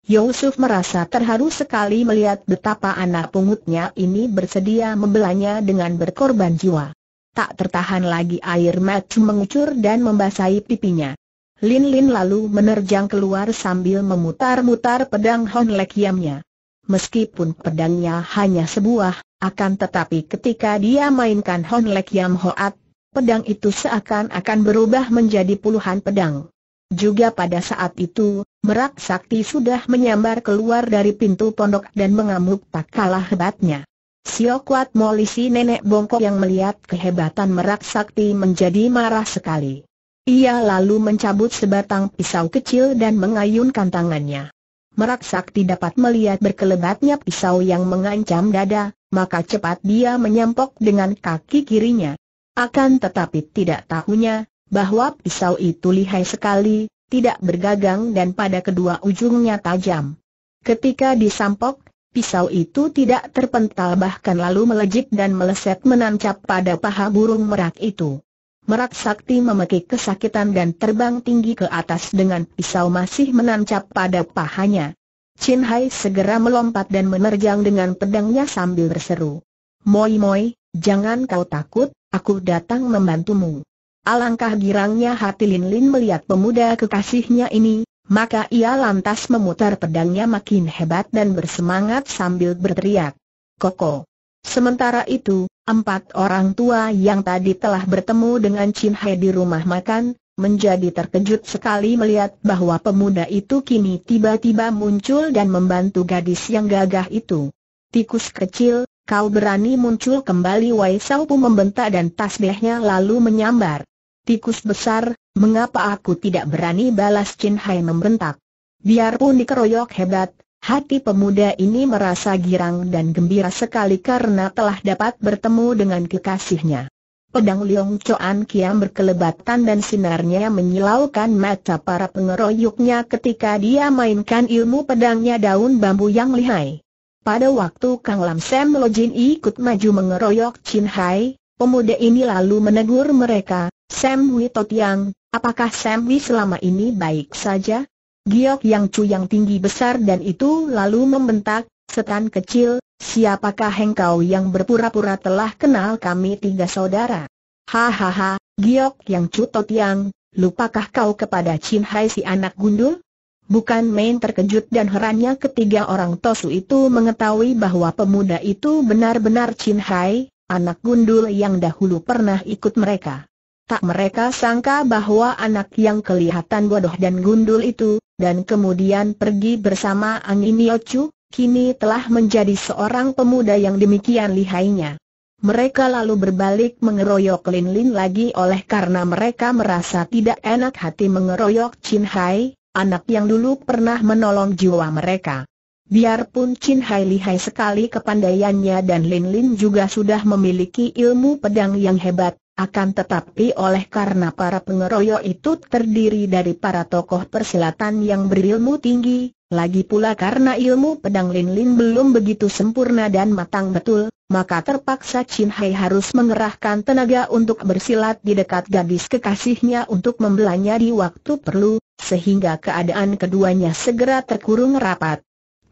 Yusuf merasa terharu sekali melihat betapa anak pungutnya ini bersedia membelanya dengan berkorban jiwa. Tak tertahan lagi air mata mengucur dan membasahi pipinya. Lin Lin lalu menerjang keluar sambil memutar-mutar pedang Hon Yamnya. Meskipun pedangnya hanya sebuah, akan tetapi ketika dia mainkan Hon Yam Hoat, pedang itu seakan-akan berubah menjadi puluhan pedang. Juga pada saat itu, merak sakti sudah menyambar keluar dari pintu pondok dan mengamuk tak kalah hebatnya. Siokwat Molisi nenek bongkok yang melihat kehebatan merak sakti menjadi marah sekali. Ia lalu mencabut sebatang pisau kecil dan mengayunkan tangannya. Merak sakti dapat melihat berkelebatnya pisau yang mengancam dada, maka cepat dia menyampok dengan kaki kirinya. Akan tetapi tidak tahunya, bahwa pisau itu lihai sekali, tidak bergagang dan pada kedua ujungnya tajam. Ketika disampok, pisau itu tidak terpental bahkan lalu melejit dan meleset menancap pada paha burung merak itu. Merak sakti memekik kesakitan dan terbang tinggi ke atas dengan pisau masih menancap pada pahanya. Chin Hai segera melompat dan menerjang dengan pedangnya sambil berseru. Moi Moi, jangan kau takut, aku datang membantumu. Alangkah girangnya hati Lin Lin melihat pemuda kekasihnya ini, maka ia lantas memutar pedangnya makin hebat dan bersemangat sambil berteriak. Koko. Sementara itu, empat orang tua yang tadi telah bertemu dengan Chin Hai di rumah makan, menjadi terkejut sekali melihat bahwa pemuda itu kini tiba-tiba muncul dan membantu gadis yang gagah itu. Tikus kecil, kau berani muncul kembali Wai pun membentak dan tasbihnya lalu menyambar. Tikus besar, mengapa aku tidak berani balas Chin Hai membentak? Biarpun dikeroyok hebat, hati pemuda ini merasa girang dan gembira sekali karena telah dapat bertemu dengan kekasihnya. Pedang Liong Choan Kiam berkelebatan dan sinarnya menyilaukan mata para pengeroyoknya ketika dia mainkan ilmu pedangnya daun bambu yang lihai. Pada waktu Kang Lam Sam Lo Jin ikut maju mengeroyok Chin Hai, pemuda ini lalu menegur mereka, Sam Hui Totiang, apakah Sam Hui selama ini baik saja? Giok Yang Chu yang tinggi besar dan itu lalu membentak, setan kecil, siapakah engkau yang berpura-pura telah kenal kami tiga saudara? Hahaha, Giok Yang Chu Totiang, lupakah kau kepada Chin Hai si anak gundul? Bukan main terkejut dan herannya ketiga orang Tosu itu mengetahui bahwa pemuda itu benar-benar Chin Hai, anak gundul yang dahulu pernah ikut mereka. Tak mereka sangka bahwa anak yang kelihatan bodoh dan gundul itu, dan kemudian pergi bersama Angin Yocu, kini telah menjadi seorang pemuda yang demikian lihainya. Mereka lalu berbalik mengeroyok Lin Lin lagi oleh karena mereka merasa tidak enak hati mengeroyok Chin Hai, anak yang dulu pernah menolong jiwa mereka. Biarpun Chin Hai lihai sekali kepandaiannya dan Lin Lin juga sudah memiliki ilmu pedang yang hebat, akan tetapi oleh karena para pengeroyok itu terdiri dari para tokoh persilatan yang berilmu tinggi, lagi pula karena ilmu pedang Lin Lin belum begitu sempurna dan matang betul, maka terpaksa Chin Hai harus mengerahkan tenaga untuk bersilat di dekat gadis kekasihnya untuk membelanya di waktu perlu, sehingga keadaan keduanya segera terkurung rapat.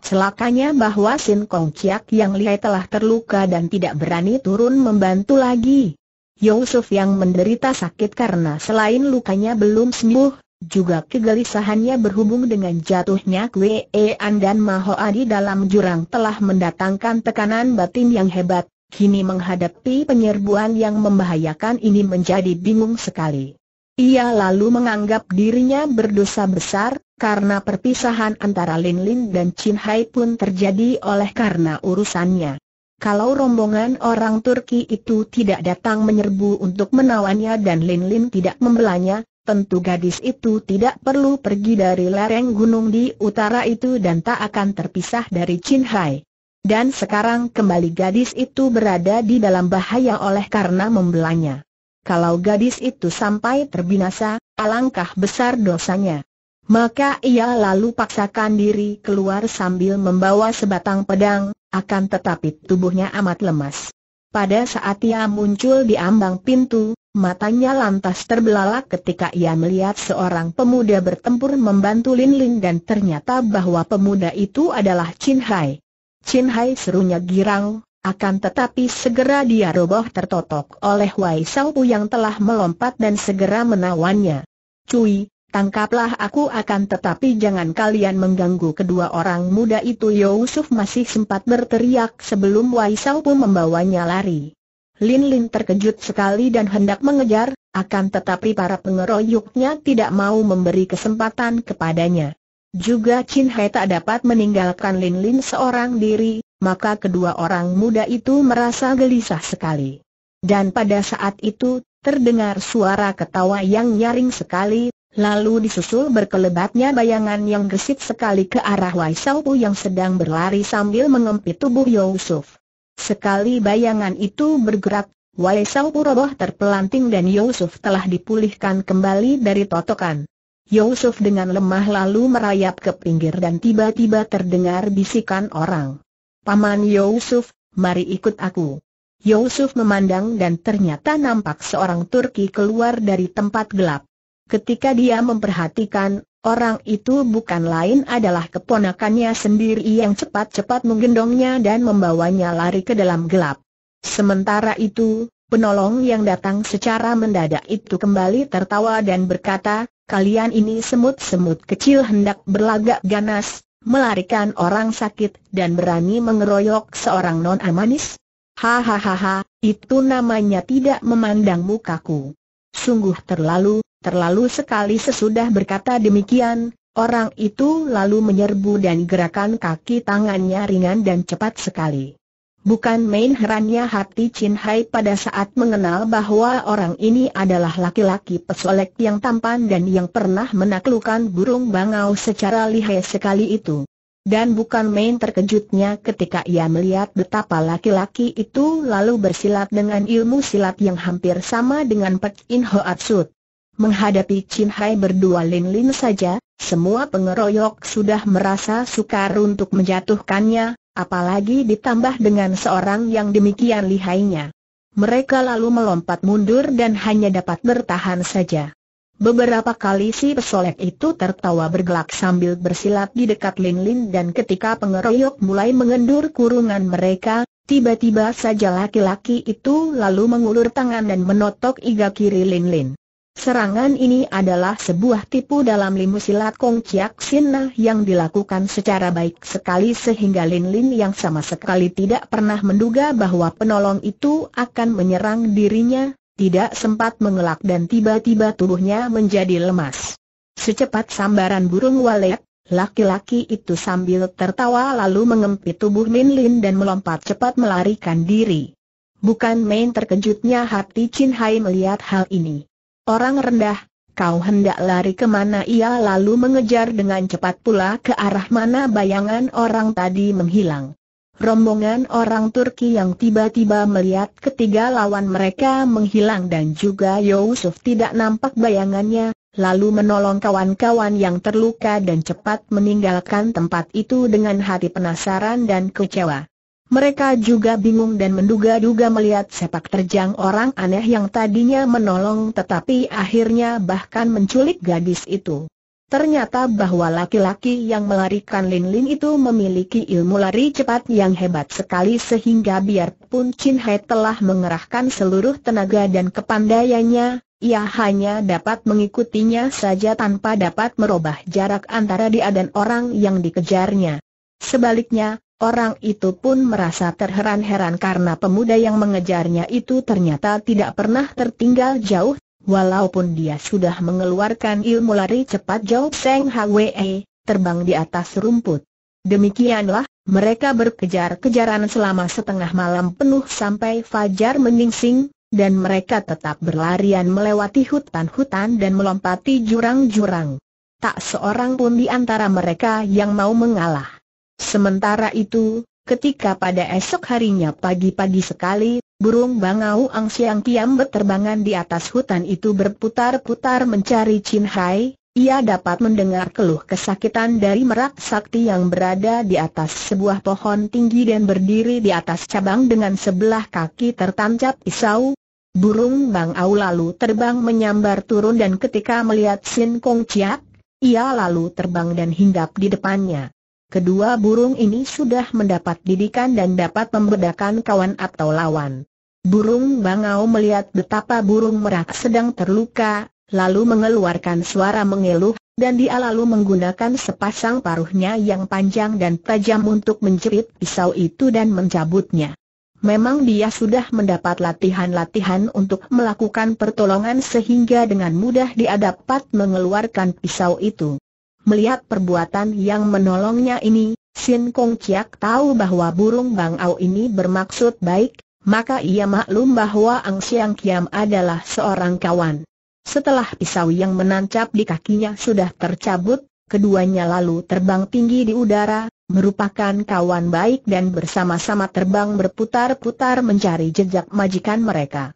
Celakanya bahwa Sin Kong Chiak yang lihai telah terluka dan tidak berani turun membantu lagi. Yusuf yang menderita sakit karena selain lukanya belum sembuh, juga kegelisahannya berhubung dengan jatuhnya Kwe An dan Maho Adi dalam jurang telah mendatangkan tekanan batin yang hebat, kini menghadapi penyerbuan yang membahayakan ini menjadi bingung sekali. Ia lalu menganggap dirinya berdosa besar, karena perpisahan antara Lin Lin dan Chin Hai pun terjadi oleh karena urusannya kalau rombongan orang Turki itu tidak datang menyerbu untuk menawannya dan Lin Lin tidak membelanya, tentu gadis itu tidak perlu pergi dari lereng gunung di utara itu dan tak akan terpisah dari Chin Hai. Dan sekarang kembali gadis itu berada di dalam bahaya oleh karena membelanya. Kalau gadis itu sampai terbinasa, alangkah besar dosanya. Maka ia lalu paksakan diri keluar sambil membawa sebatang pedang, akan tetapi tubuhnya amat lemas. Pada saat ia muncul di ambang pintu, matanya lantas terbelalak ketika ia melihat seorang pemuda bertempur membantu Lin Lin dan ternyata bahwa pemuda itu adalah Chin Hai. Chin Hai serunya girang, akan tetapi segera dia roboh tertotok oleh Wai Pu yang telah melompat dan segera menawannya. Cui, Tangkaplah aku akan tetapi jangan kalian mengganggu kedua orang muda itu Yusuf masih sempat berteriak sebelum Waisau pun membawanya lari. Lin Lin terkejut sekali dan hendak mengejar, akan tetapi para pengeroyoknya tidak mau memberi kesempatan kepadanya. Juga Chin Hai tak dapat meninggalkan Lin Lin seorang diri, maka kedua orang muda itu merasa gelisah sekali. Dan pada saat itu, terdengar suara ketawa yang nyaring sekali, Lalu disusul berkelebatnya bayangan yang gesit sekali ke arah Wai Pu yang sedang berlari sambil mengempit tubuh Yusuf. Sekali bayangan itu bergerak, Wai Pu roboh terpelanting dan Yusuf telah dipulihkan kembali dari totokan. Yusuf dengan lemah lalu merayap ke pinggir dan tiba-tiba terdengar bisikan orang. Paman Yusuf, mari ikut aku. Yusuf memandang dan ternyata nampak seorang Turki keluar dari tempat gelap. Ketika dia memperhatikan, orang itu bukan lain adalah keponakannya sendiri yang cepat-cepat menggendongnya dan membawanya lari ke dalam gelap. Sementara itu, penolong yang datang secara mendadak itu kembali tertawa dan berkata, kalian ini semut-semut kecil hendak berlagak ganas, melarikan orang sakit dan berani mengeroyok seorang non-amanis? Hahaha, itu namanya tidak memandang mukaku. Sungguh terlalu, Terlalu sekali sesudah berkata demikian, orang itu lalu menyerbu dan gerakan kaki tangannya ringan dan cepat sekali. Bukan main herannya hati Chin Hai pada saat mengenal bahwa orang ini adalah laki-laki pesolek yang tampan dan yang pernah menaklukkan burung bangau secara lihai sekali itu. Dan bukan main terkejutnya ketika ia melihat betapa laki-laki itu lalu bersilat dengan ilmu silat yang hampir sama dengan Pek In Hoat Sud. Menghadapi Chin Hai berdua lin-lin saja, semua pengeroyok sudah merasa sukar untuk menjatuhkannya, apalagi ditambah dengan seorang yang demikian lihainya. Mereka lalu melompat mundur dan hanya dapat bertahan saja. Beberapa kali si pesolek itu tertawa bergelak sambil bersilat di dekat lin-lin dan ketika pengeroyok mulai mengendur kurungan mereka, tiba-tiba saja laki-laki itu lalu mengulur tangan dan menotok iga kiri lin-lin. Serangan ini adalah sebuah tipu dalam limu silat Kong Chiak Sin nah yang dilakukan secara baik sekali sehingga Lin Lin yang sama sekali tidak pernah menduga bahwa penolong itu akan menyerang dirinya, tidak sempat mengelak dan tiba-tiba tubuhnya menjadi lemas. Secepat sambaran burung walet, laki-laki itu sambil tertawa lalu mengempit tubuh Lin Lin dan melompat cepat melarikan diri. Bukan main terkejutnya hati Chin Hai melihat hal ini. Orang rendah, kau hendak lari kemana ia lalu mengejar dengan cepat pula ke arah mana bayangan orang tadi menghilang. Rombongan orang Turki yang tiba-tiba melihat ketiga lawan mereka menghilang dan juga Yusuf tidak nampak bayangannya, lalu menolong kawan-kawan yang terluka dan cepat meninggalkan tempat itu dengan hati penasaran dan kecewa. Mereka juga bingung dan menduga-duga melihat sepak terjang orang aneh yang tadinya menolong tetapi akhirnya bahkan menculik gadis itu. Ternyata bahwa laki-laki yang melarikan Lin Lin itu memiliki ilmu lari cepat yang hebat sekali sehingga biarpun Chin Hai telah mengerahkan seluruh tenaga dan kepandaiannya, ia hanya dapat mengikutinya saja tanpa dapat merubah jarak antara dia dan orang yang dikejarnya. Sebaliknya, Orang itu pun merasa terheran-heran karena pemuda yang mengejarnya itu ternyata tidak pernah tertinggal jauh, walaupun dia sudah mengeluarkan ilmu lari cepat jauh Seng Hwe, terbang di atas rumput. Demikianlah, mereka berkejar-kejaran selama setengah malam penuh sampai fajar meningsing, dan mereka tetap berlarian melewati hutan-hutan dan melompati jurang-jurang. Tak seorang pun di antara mereka yang mau mengalah. Sementara itu, ketika pada esok harinya pagi-pagi sekali, burung bangau Ang Siang Kiam berterbangan di atas hutan itu berputar-putar mencari Chin Hai, ia dapat mendengar keluh kesakitan dari merak sakti yang berada di atas sebuah pohon tinggi dan berdiri di atas cabang dengan sebelah kaki tertancap pisau, Burung bangau lalu terbang menyambar turun dan ketika melihat Sin Kong Chiak, ia lalu terbang dan hinggap di depannya. Kedua burung ini sudah mendapat didikan dan dapat membedakan kawan atau lawan. Burung bangau melihat betapa burung merak sedang terluka, lalu mengeluarkan suara mengeluh, dan dia lalu menggunakan sepasang paruhnya yang panjang dan tajam untuk menjerit pisau itu dan mencabutnya. Memang dia sudah mendapat latihan-latihan untuk melakukan pertolongan sehingga dengan mudah dia dapat mengeluarkan pisau itu. Melihat perbuatan yang menolongnya ini, Sin Kong Chiak tahu bahwa burung Bang Au ini bermaksud baik, maka ia maklum bahwa Ang Siang Kiam adalah seorang kawan. Setelah pisau yang menancap di kakinya sudah tercabut, keduanya lalu terbang tinggi di udara, merupakan kawan baik dan bersama-sama terbang berputar-putar mencari jejak majikan mereka.